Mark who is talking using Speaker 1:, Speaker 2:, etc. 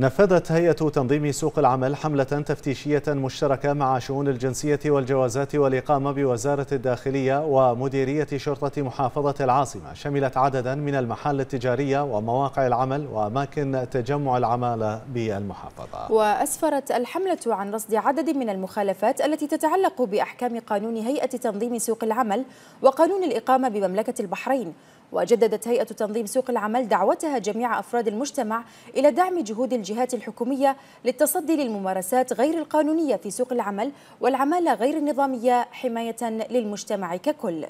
Speaker 1: نفذت هيئة تنظيم سوق العمل حملة تفتيشية مشتركة مع شؤون الجنسية والجوازات والإقامة بوزارة الداخلية ومديرية شرطة محافظة العاصمة شملت عددا من المحال التجارية ومواقع العمل وأماكن تجمع العمالة بالمحافظة
Speaker 2: وأسفرت الحملة عن رصد عدد من المخالفات التي تتعلق بأحكام قانون هيئة تنظيم سوق العمل وقانون الإقامة بمملكة البحرين وجددت هيئة تنظيم سوق العمل دعوتها جميع أفراد المجتمع إلى دعم جهود الجهات الحكومية للتصدي للممارسات غير القانونية في سوق العمل والعمالة غير النظامية حماية للمجتمع ككل